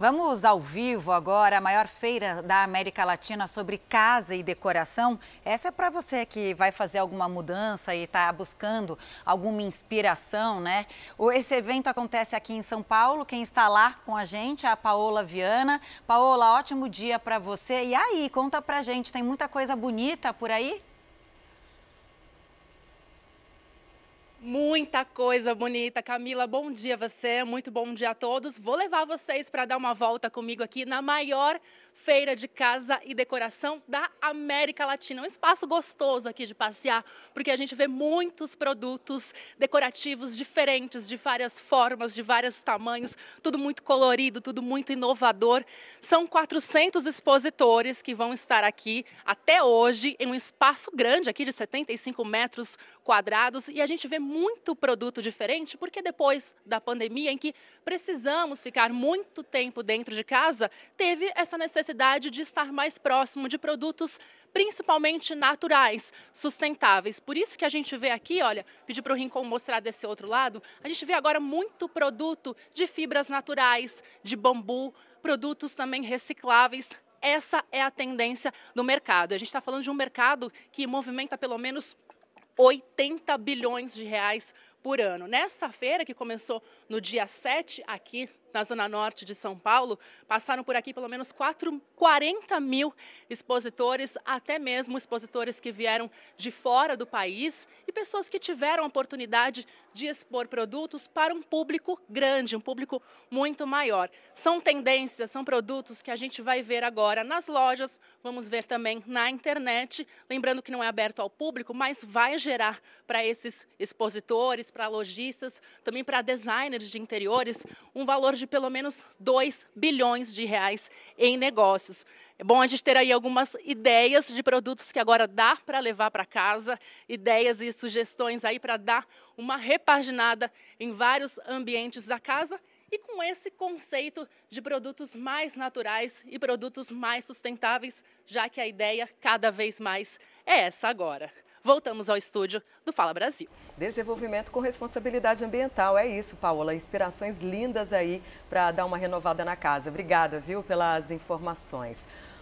Vamos ao vivo agora, a maior feira da América Latina sobre casa e decoração. Essa é para você que vai fazer alguma mudança e está buscando alguma inspiração, né? Esse evento acontece aqui em São Paulo. Quem está lá com a gente é a Paola Viana. Paola, ótimo dia para você. E aí, conta para gente, tem muita coisa bonita por aí? Muita coisa bonita. Camila, bom dia você, muito bom dia a todos. Vou levar vocês para dar uma volta comigo aqui na maior feira de casa e decoração da América Latina. Um espaço gostoso aqui de passear, porque a gente vê muitos produtos decorativos diferentes, de várias formas, de vários tamanhos, tudo muito colorido, tudo muito inovador. São 400 expositores que vão estar aqui até hoje em um espaço grande aqui de 75 metros quadrados e a gente vê muito produto diferente, porque depois da pandemia, em que precisamos ficar muito tempo dentro de casa, teve essa necessidade de estar mais próximo de produtos principalmente naturais, sustentáveis. Por isso que a gente vê aqui, olha, pedi para o Rincon mostrar desse outro lado, a gente vê agora muito produto de fibras naturais, de bambu, produtos também recicláveis, essa é a tendência do mercado. A gente está falando de um mercado que movimenta pelo menos 80 bilhões de reais por ano. Nessa feira, que começou no dia 7 aqui na zona norte de São Paulo, passaram por aqui pelo menos 4, 40 mil expositores, até mesmo expositores que vieram de fora do país e pessoas que tiveram a oportunidade de expor produtos para um público grande, um público muito maior. São tendências, são produtos que a gente vai ver agora nas lojas, vamos ver também na internet. Lembrando que não é aberto ao público, mas vai gerar para esses expositores, para lojistas, também para designers de interiores, um valor de pelo menos 2 bilhões de reais em negócios. É bom a gente ter aí algumas ideias de produtos que agora dá para levar para casa, ideias e sugestões aí para dar uma repaginada em vários ambientes da casa e com esse conceito de produtos mais naturais e produtos mais sustentáveis, já que a ideia cada vez mais é essa agora voltamos ao estúdio do Fala Brasil. Desenvolvimento com responsabilidade ambiental, é isso, Paola. Inspirações lindas aí para dar uma renovada na casa. Obrigada, viu, pelas informações.